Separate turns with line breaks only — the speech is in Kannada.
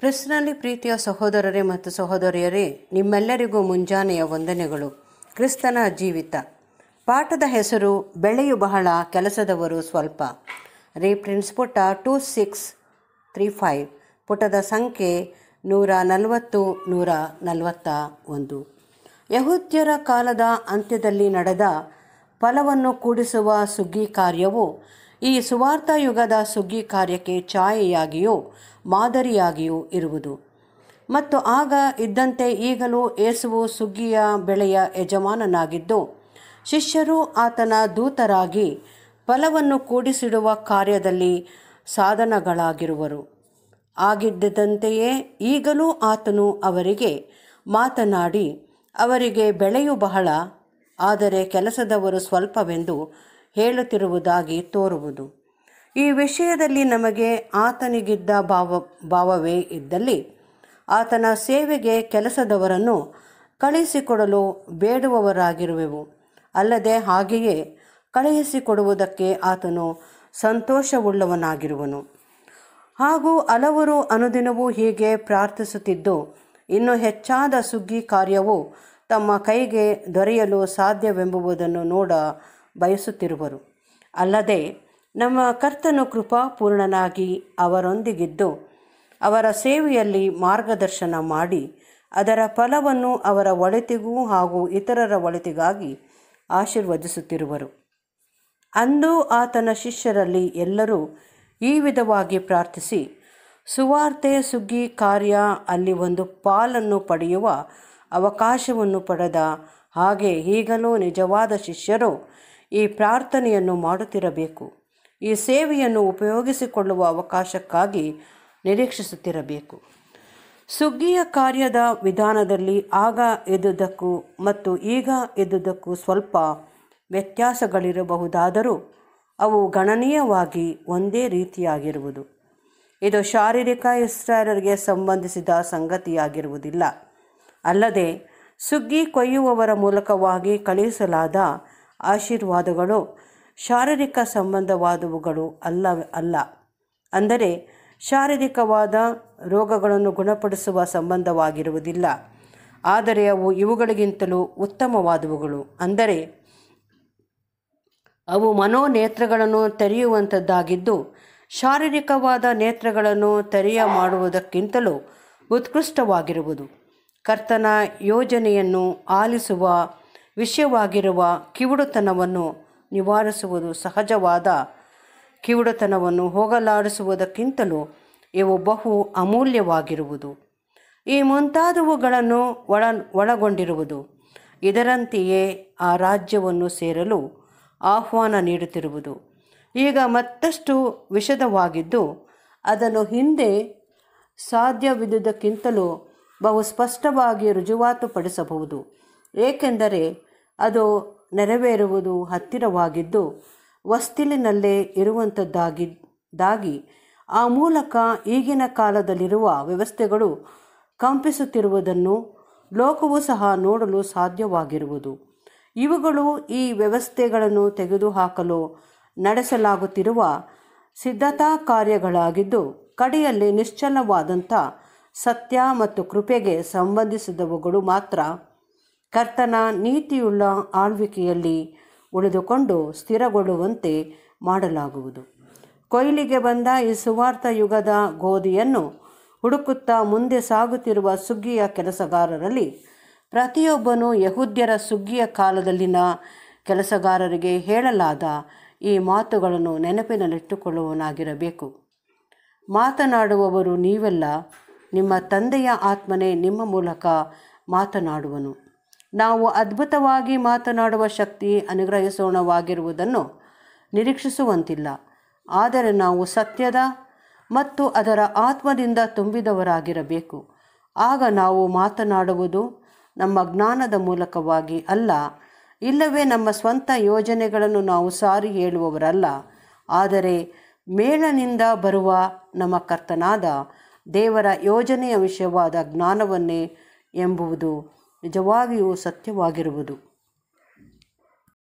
ಕ್ರಿಸ್ನಲ್ಲಿ ಪ್ರೀತಿಯ ಸಹೋದರರೇ ಮತ್ತು ಸಹೋದರಿಯರೇ ನಿಮ್ಮೆಲ್ಲರಿಗೂ ಮುಂಜಾನೆಯ ವಂದನೆಗಳು ಕ್ರಿಸ್ತನ ಜೀವಿತ ಪಾಠದ ಹೆಸರು ಬೆಳೆಯು ಬಹಳ ಕೆಲಸದವರು ಸ್ವಲ್ಪ ಪ್ರಿನ್ಸ್ ಪುಟ ಟು ಸಿಕ್ಸ್ ತ್ರೀ ಫೈವ್ ಪುಟದ ಸಂಖ್ಯೆ ನೂರ ನಲವತ್ತು ನೂರ ನಲವತ್ತ ಒಂದು ಯಹೂದ್ಯರ ಕಾಲದ ಅಂತ್ಯದಲ್ಲಿ ನಡೆದ ಫಲವನ್ನು ಕೂಡಿಸುವ ಸುಗ್ಗಿ ಕಾರ್ಯವು ಈ ಯುಗದ ಸುಗ್ಗಿ ಕಾರ್ಯಕ್ಕೆ ಛಾಯೆಯಾಗಿಯೂ ಮಾದರಿಯಾಗಿಯೂ ಇರುವುದು ಮತ್ತು ಆಗ ಇದ್ದಂತೆ ಈಗಲೂ ಏಸುವು ಸುಗ್ಗಿಯ ಬೆಳೆಯ ಯಜಮಾನನಾಗಿದ್ದು ಶಿಷ್ಯರು ಆತನ ದೂತರಾಗಿ ಫಲವನ್ನು ಕೂಡಿಸಿಡುವ ಕಾರ್ಯದಲ್ಲಿ ಸಾಧನಗಳಾಗಿರುವರು ಆಗಿದ್ದಂತೆಯೇ ಈಗಲೂ ಆತನು ಅವರಿಗೆ ಮಾತನಾಡಿ ಅವರಿಗೆ ಬೆಳೆಯು ಬಹಳ ಆದರೆ ಕೆಲಸದವರು ಸ್ವಲ್ಪವೆಂದು ಹೇಳುತ್ತಿರುವುದಾಗಿ ತೋರುವುದು ಈ ವಿಷಯದಲ್ಲಿ ನಮಗೆ ಆತನಿಗಿದ್ದ ಭಾವ ಭಾವವೇ ಇದ್ದಲ್ಲಿ ಆತನ ಸೇವೆಗೆ ಕೆಲಸದವರನ್ನು ಕಳುಹಿಸಿಕೊಡಲು ಬೇಡುವವರಾಗಿರುವೆವು ಅಲ್ಲದೆ ಹಾಗೆಯೇ ಕಳುಹಿಸಿಕೊಡುವುದಕ್ಕೆ ಆತನು ಸಂತೋಷವುಳ್ಳವನಾಗಿರುವನು ಹಾಗೂ ಹಲವರು ಅನುದಿನವೂ ಹೀಗೆ ಪ್ರಾರ್ಥಿಸುತ್ತಿದ್ದು ಇನ್ನು ಹೆಚ್ಚಾದ ಸುಗ್ಗಿ ಕಾರ್ಯವು ತಮ್ಮ ಕೈಗೆ ದೊರೆಯಲು ಸಾಧ್ಯವೆಂಬುದನ್ನು ನೋಡ ಬಯಸುತ್ತಿರುವರು ಅಲ್ಲದೆ ನಮ್ಮ ಕರ್ತನು ಕೃಪಾಪೂರ್ಣನಾಗಿ ಅವರೊಂದಿಗಿದ್ದು ಅವರ ಸೇವೆಯಲ್ಲಿ ಮಾರ್ಗದರ್ಶನ ಮಾಡಿ ಅದರ ಫಲವನ್ನು ಅವರ ಒಳಿತಿಗೂ ಹಾಗೂ ಇತರರ ಒಳಿತಿಗಾಗಿ ಆಶೀರ್ವದಿಸುತ್ತಿರುವರು ಅಂದು ಆತನ ಶಿಷ್ಯರಲ್ಲಿ ಎಲ್ಲರೂ ಈ ವಿಧವಾಗಿ ಪ್ರಾರ್ಥಿಸಿ ಸುವಾರ್ತೆ ಸುಗ್ಗಿ ಕಾರ್ಯ ಅಲ್ಲಿ ಒಂದು ಪಾಲನ್ನು ಪಡೆಯುವ ಅವಕಾಶವನ್ನು ಪಡೆದ ಹಾಗೆ ಈಗಲೂ ನಿಜವಾದ ಶಿಷ್ಯರು ಈ ಪ್ರಾರ್ಥನೆಯನ್ನು ಮಾಡುತ್ತಿರಬೇಕು ಈ ಸೇವೆಯನ್ನು ಉಪಯೋಗಿಸಿಕೊಳ್ಳುವ ಅವಕಾಶಕ್ಕಾಗಿ ನಿರೀಕ್ಷಿಸುತ್ತಿರಬೇಕು ಸುಗ್ಗಿಯ ಕಾರ್ಯದ ವಿಧಾನದಲ್ಲಿ ಆಗ ಎದ್ದುದಕ್ಕೂ ಮತ್ತು ಈಗ ಎದ್ದುದಕ್ಕೂ ಸ್ವಲ್ಪ ವ್ಯತ್ಯಾಸಗಳಿರಬಹುದಾದರೂ ಅವು ಗಣನೀಯವಾಗಿ ಒಂದೇ ರೀತಿಯಾಗಿರುವುದು ಇದು ಶಾರೀರಿಕ ಇಸ್ರಾರರಿಗೆ ಸಂಬಂಧಿಸಿದ ಸಂಗತಿಯಾಗಿರುವುದಿಲ್ಲ ಅಲ್ಲದೆ ಸುಗ್ಗಿ ಕೊಯ್ಯುವವರ ಮೂಲಕವಾಗಿ ಕಳುಹಿಸಲಾದ ಆಶೀರ್ವಾದಗಳು ಶಾರೀರಿಕ ಸಂಬಂಧವಾದವುಗಳು ಅಲ್ಲ ಅಲ್ಲ ಅಂದರೆ ಶಾರೀರಿಕವಾದ ರೋಗಗಳನ್ನು ಗುಣಪಡಿಸುವ ಸಂಬಂಧವಾಗಿರುವುದಿಲ್ಲ ಆದರೆ ಅವು ಇವುಗಳಿಗಿಂತಲೂ ಉತ್ತಮವಾದವುಗಳು ಅಂದರೆ ಅವು ಮನೋನೇತ್ರಗಳನ್ನು ತೆರೆಯುವಂಥದ್ದಾಗಿದ್ದು ಶಾರೀರಿಕವಾದ ನೇತ್ರಗಳನ್ನು ತೆರೆಯ ಮಾಡುವುದಕ್ಕಿಂತಲೂ ಉತ್ಕೃಷ್ಟವಾಗಿರುವುದು ಕರ್ತನ ಯೋಜನೆಯನ್ನು ಆಲಿಸುವ ವಿಷಯವಾಗಿರುವ ಕಿವುಡುತನವನ್ನು ನಿವಾರಿಸುವುದು ಸಹಜವಾದ ಕಿವುಡುತನವನ್ನು ಹೋಗಲಾಡಿಸುವುದಕ್ಕಿಂತಲೂ ಇವು ಬಹು ಅಮೂಲ್ಯವಾಗಿರುವುದು ಈ ಮುಂತಾದವುಗಳನ್ನು ಒಳ ಒಳಗೊಂಡಿರುವುದು ಇದರಂತೆಯೇ ಆ ರಾಜ್ಯವನ್ನು ಸೇರಲು ಆಹ್ವಾನ ನೀಡುತ್ತಿರುವುದು ಈಗ ಮತ್ತಷ್ಟು ವಿಷದವಾಗಿದ್ದು ಅದನ್ನು ಹಿಂದೆ ಸಾಧ್ಯವಿದ್ದುದಕ್ಕಿಂತಲೂ ಬಹು ಸ್ಪಷ್ಟವಾಗಿ ರುಜುವಾತುಪಡಿಸಬಹುದು ಏಕೆಂದರೆ ಅದು ನೆರವೇರುವುದು ಹತ್ತಿರವಾಗಿದ್ದು ವಸ್ತಿಲಿನಲ್ಲೇ ಇರುವಂಥದ್ದಾಗಿದ್ದಾಗಿ ಆ ಮೂಲಕ ಈಗಿನ ಕಾಲದಲ್ಲಿರುವ ವ್ಯವಸ್ಥೆಗಳು ಕಂಪಿಸುತ್ತಿರುವುದನ್ನು ಲೋಕವೂ ಸಹ ನೋಡಲು ಸಾಧ್ಯವಾಗಿರುವುದು ಇವುಗಳು ಈ ವ್ಯವಸ್ಥೆಗಳನ್ನು ತೆಗೆದುಹಾಕಲು ನಡೆಸಲಾಗುತ್ತಿರುವ ಸಿದ್ಧತಾ ಕಾರ್ಯಗಳಾಗಿದ್ದು ಕಡೆಯಲ್ಲಿ ನಿಶ್ಚಲವಾದಂಥ ಸತ್ಯ ಮತ್ತು ಕೃಪೆಗೆ ಸಂಬಂಧಿಸಿದವುಗಳು ಮಾತ್ರ ಕರ್ತನ ನೀತಿಯುಳ್ಳ ಆಳ್ವಿಕೆಯಲ್ಲಿ ಉಳಿದುಕೊಂಡು ಸ್ಥಿರಗೊಳ್ಳುವಂತೆ ಮಾಡಲಾಗುವುದು ಕೊಯ್ಲಿಗೆ ಬಂದ ಈ ಸುವಾರ್ಥ ಯುಗದ ಗೋಧಿಯನ್ನು ಹುಡುಕುತ್ತಾ ಮುಂದೆ ಸಾಗುತ್ತಿರುವ ಸುಗ್ಗಿಯ ಕೆಲಸಗಾರರಲ್ಲಿ ಪ್ರತಿಯೊಬ್ಬನು ಯಹೂದ್ಯರ ಸುಗ್ಗಿಯ ಕಾಲದಲ್ಲಿನ ಕೆಲಸಗಾರರಿಗೆ ಹೇಳಲಾದ ಈ ಮಾತುಗಳನ್ನು ನೆನಪಿನಲ್ಲಿಟ್ಟುಕೊಳ್ಳುವನಾಗಿರಬೇಕು ಮಾತನಾಡುವವರು ನೀವೆಲ್ಲ ನಿಮ್ಮ ತಂದೆಯ ಆತ್ಮನೇ ನಿಮ್ಮ ಮೂಲಕ ಮಾತನಾಡುವನು ನಾವು ಅದ್ಭುತವಾಗಿ ಮಾತನಾಡುವ ಶಕ್ತಿ ಅನುಗ್ರಹಿಸೋಣವಾಗಿರುವುದನ್ನು ನಿರೀಕ್ಷಿಸುವಂತಿಲ್ಲ ಆದರೆ ನಾವು ಸತ್ಯದ ಮತ್ತು ಅದರ ಆತ್ಮದಿಂದ ತುಂಬಿದವರಾಗಿರಬೇಕು ಆಗ ನಾವು ಮಾತನಾಡುವುದು ನಮ್ಮ ಜ್ಞಾನದ ಮೂಲಕವಾಗಿ ಅಲ್ಲ ಇಲ್ಲವೇ ನಮ್ಮ ಸ್ವಂತ ಯೋಜನೆಗಳನ್ನು ನಾವು ಸಾರಿ ಹೇಳುವವರಲ್ಲ ಆದರೆ ಮೇಳನಿಂದ ಬರುವ ನಮ್ಮ ಕರ್ತನಾದ ದೇವರ ಯೋಜನೆಯ ವಿಷಯವಾದ ಜ್ಞಾನವನ್ನೇ ಎಂಬುವುದು ನಿಜವಾಗಿಯೂ ಸತ್ಯವಾಗಿರುವುದು